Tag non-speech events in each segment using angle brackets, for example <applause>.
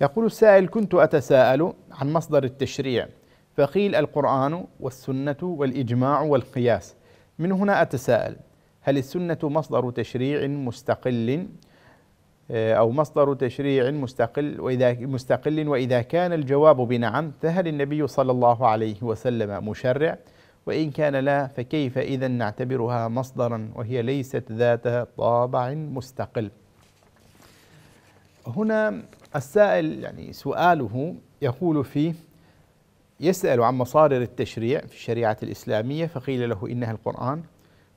يقول السائل كنت أتساءل عن مصدر التشريع فقيل القرآن والسنة والإجماع والقياس من هنا أتساءل هل السنة مصدر تشريع مستقل آه، أو مصدر تشريع مستقل وإذا مستقل وإذا كان الجواب بنعم فهل النبي صلى الله عليه وسلم مشرع وإن كان لا فكيف إذا نعتبرها مصدرا وهي ليست ذات طابع مستقل هنا السائل يعني سؤاله يقول فيه يسأل عن مصادر التشريع في الشريعة الإسلامية فقيل له إنها القرآن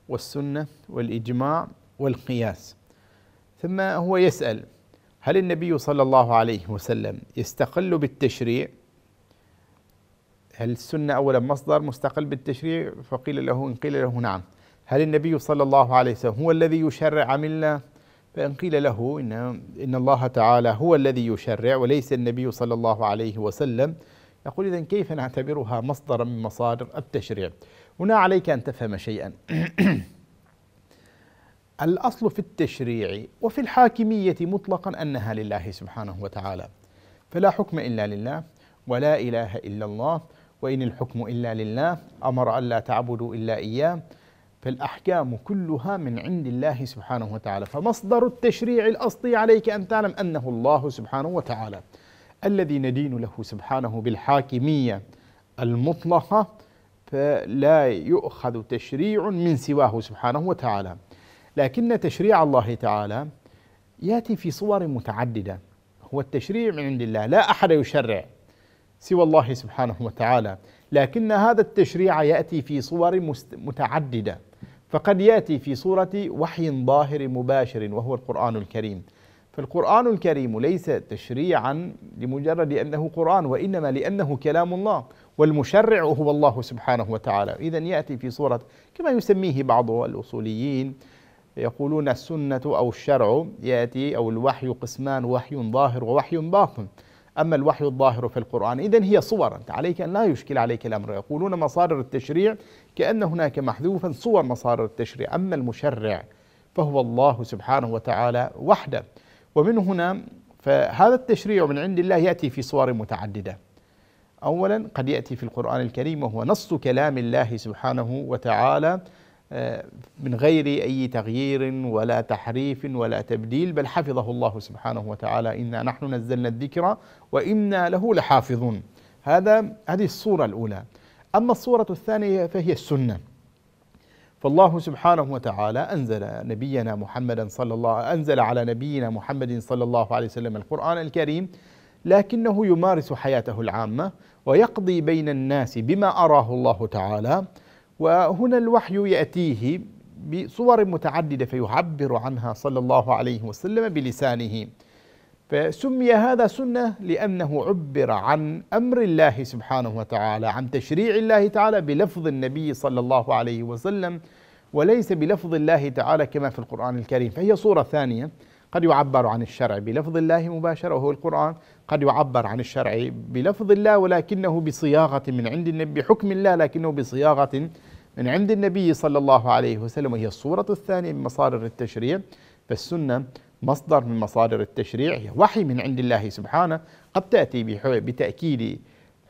والسنة والإجماع والقياس ثم هو يسأل هل النبي صلى الله عليه وسلم يستقل بالتشريع هل السنة أولا مصدر مستقل بالتشريع فقيل له إن قيل له نعم هل النبي صلى الله عليه وسلم هو الذي يشرع عملنا فإن قيل له إن, إن الله تعالى هو الذي يشرع وليس النبي صلى الله عليه وسلم يقول إذا كيف نعتبرها مصدرا من مصادر التشريع هنا عليك أن تفهم شيئا <clears throat> الأصل في التشريع وفي الحاكمية مطلقا أنها لله سبحانه وتعالى فلا حكم إلا لله ولا إله إلا الله وإن الحكم إلا لله أمر ألا تعبدوا إلا إياه فالأحكام كلها من عند الله سبحانه وتعالى فمصدر التشريع الأصلي عليك أن تعلم أنه الله سبحانه وتعالى الذي ندين له سبحانه بالحاكمية المطلقة فلا يؤخذ تشريع من سواه سبحانه وتعالى لكن تشريع الله تعالى ياتي في صور متعدده هو التشريع من عند الله لا احد يشرع سوى الله سبحانه وتعالى لكن هذا التشريع ياتي في صور متعدده فقد ياتي في صوره وحي ظاهر مباشر وهو القران الكريم فالقران الكريم ليس تشريعا لمجرد انه قران وانما لانه كلام الله والمشرع هو الله سبحانه وتعالى اذا ياتي في صوره كما يسميه بعض الاصوليين يقولون السنه او الشرع ياتي او الوحي قسمان وحي ظاهر ووحي باطن أما الوحي الظاهر في القرآن إذا هي صور أنت عليك أن لا يشكل عليك الأمر يقولون مصادر التشريع كأن هناك محذوفا صور مصادر التشريع أما المشرع فهو الله سبحانه وتعالى وحده ومن هنا فهذا التشريع من عند الله يأتي في صور متعددة أولا قد يأتي في القرآن الكريم وهو نص كلام الله سبحانه وتعالى آه، من غير اي تغيير ولا تحريف ولا تبديل بل حفظه الله سبحانه وتعالى انا نحن نزلنا الذكر وانا له لحافظون هذا هذه الصوره الاولى اما الصوره الثانيه فهي السنه فالله سبحانه وتعالى انزل نبينا محمدا صلى الله انزل على نبينا محمد صلى الله عليه وسلم القران الكريم لكنه يمارس حياته العامه ويقضي بين الناس بما اراه الله تعالى وهنا الوحي يأتيه بصور متعددة فيعبر عنها صلى الله عليه وسلم بلسانه فسمي هذا سنة لأنه عبر عن أمر الله سبحانه وتعالى عن تشريع الله تعالى بلفظ النبي صلى الله عليه وسلم وليس بلفظ الله تعالى كما في القرآن الكريم فهي صورة ثانية قد يعبر عن الشرع بلفظ الله مباشرة وهو القرآن قد يعبر عن الشرع بلفظ الله ولكنه بصياغة من عند النبي بحكم الله لكنه بصياغة من عند النبي صلى الله عليه وسلم وهي الصورة الثانية من مصادر التشريع فالسنة مصدر من مصادر التشريع هي وحي من عند الله سبحانه قد تأتي بتأكيد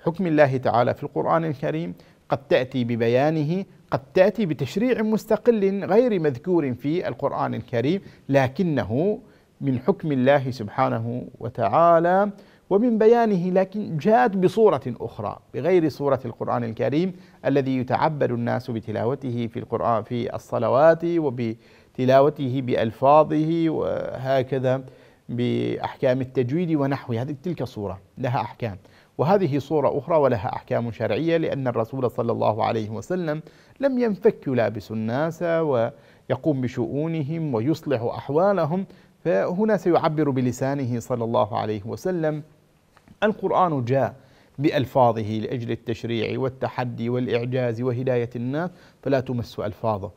حكم الله تعالى في القرآن الكريم قد تأتي ببيانه قد تأتي بتشريع مستقل غير مذكور في القرآن الكريم لكنه من حكم الله سبحانه وتعالى ومن بيانه لكن جاءت بصورة أخرى بغير صورة القرآن الكريم الذي يتعبد الناس بتلاوته في القرآن في الصلوات وبتلاوته بألفاظه وهكذا بأحكام التجويد ونحو هذه تلك صورة لها أحكام وهذه صورة أخرى ولها أحكام شرعية لأن الرسول صلى الله عليه وسلم لم ينفك يلابس الناس ويقوم بشؤونهم ويصلح أحوالهم فهنا سيعبر بلسانه صلى الله عليه وسلم القرآن جاء بألفاظه لأجل التشريع والتحدي والإعجاز وهداية الناس فلا تمس ألفاظه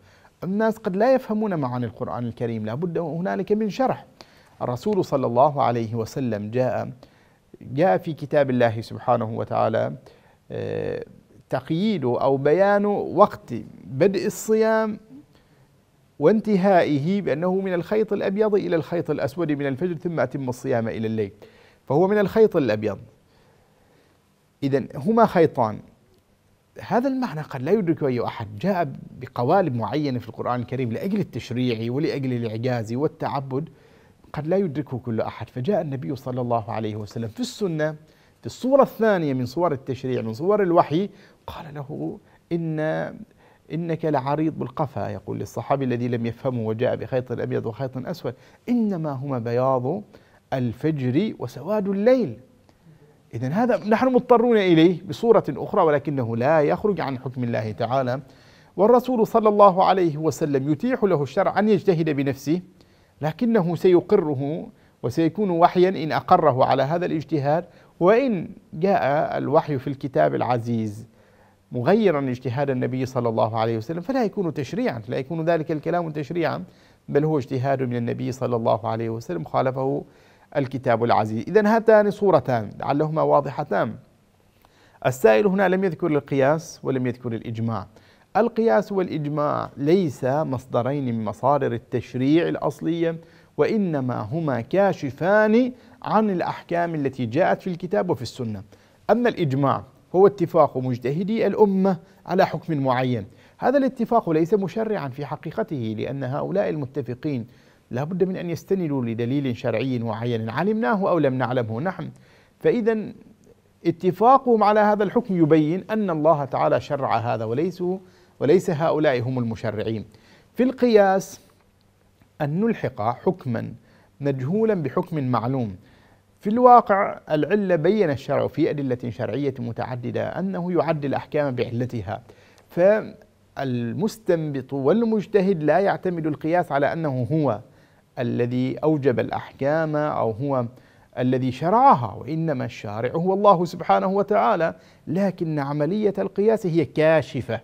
الناس قد لا يفهمون معاني القرآن الكريم لا بد هنالك من شرح الرسول صلى الله عليه وسلم جاء جاء في كتاب الله سبحانه وتعالى آه، تقييد أو بيان وقت بدء الصيام وانتهائه بأنه من الخيط الأبيض إلى الخيط الأسود من الفجر ثم أتم الصيام إلى الليل فهو من الخيط الأبيض إذا هما خيطان هذا المعنى قد لا يدركه أي أحد جاء بقوالب معينة في القرآن الكريم لأجل التشريع ولأجل الإعجاز والتعبد قد لا يدركه كل أحد فجاء النبي صلى الله عليه وسلم في السنة في الصورة الثانية من صور التشريع من صور الوحي قال له إن إنك لعريض القفا يقول للصحابي الذي لم يفهمه وجاء بخيط أبيض وخيط أسود إنما هما بياض الفجر وسواد الليل إذا هذا نحن مضطرون إليه بصورة أخرى ولكنه لا يخرج عن حكم الله تعالى والرسول صلى الله عليه وسلم يتيح له الشرع أن يجتهد بنفسه لكنه سيقره وسيكون وحيا إن أقره على هذا الاجتهاد وإن جاء الوحي في الكتاب العزيز مغيرا اجتهاد النبي صلى الله عليه وسلم فلا يكون تشريعا لا يكون ذلك الكلام تشريعا بل هو اجتهاد من النبي صلى الله عليه وسلم خالفه الكتاب العزيز إذا هاتان صورتان لعلهما واضحتان السائل هنا لم يذكر القياس ولم يذكر الإجماع القياس والإجماع ليس مصدرين من مصادر التشريع الأصلية وإنما هما كاشفان عن الأحكام التي جاءت في الكتاب وفي السنة أما الإجماع هو اتفاق مجتهدي الأمة على حكم معين هذا الاتفاق ليس مشرعا في حقيقته لأن هؤلاء المتفقين لا بد من أن يستندوا لدليل شرعي معين علمناه أو لم نعلمه نحن نعم. فإذا اتفاقهم على هذا الحكم يبين أن الله تعالى شرع هذا وليس وليس هؤلاء هم المشرعين في القياس أن نلحق حكما مجهولا بحكم معلوم في الواقع العلة بين الشرع في أدلة شرعية متعددة أنه يعد الأحكام بعلتها فالمستنبط والمجتهد لا يعتمد القياس على أنه هو الذي أوجب الأحكام أو هو الذي شرعها وإنما الشارع هو الله سبحانه وتعالى لكن عملية القياس هي كاشفة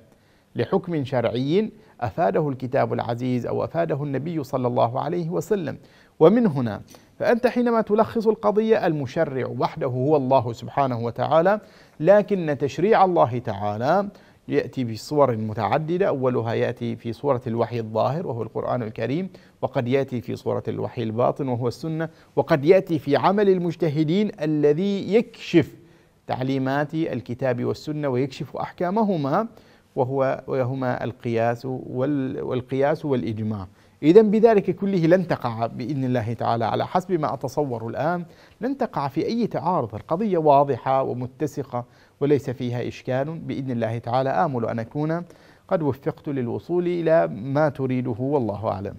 لحكم شرعي أفاده الكتاب العزيز أو أفاده النبي صلى الله عليه وسلم ومن هنا فأنت حينما تلخص القضية المشرع وحده هو الله سبحانه وتعالى لكن تشريع الله تعالى يأتي بصور متعددة أولها يأتي في صورة الوحي الظاهر وهو القرآن الكريم وقد يأتي في صورة الوحي الباطن وهو السنة وقد يأتي في عمل المجتهدين الذي يكشف تعليمات الكتاب والسنة ويكشف أحكامهما وهو وهما القياس والقياس والإجماع إذا بذلك كله لن تقع بإذن الله تعالى على حسب ما أتصور الآن لن تقع في أي تعارض القضية واضحة ومتسقة وليس فيها إشكال بإذن الله تعالى آمل أن أكون قد وفقت للوصول إلى ما تريده والله أعلم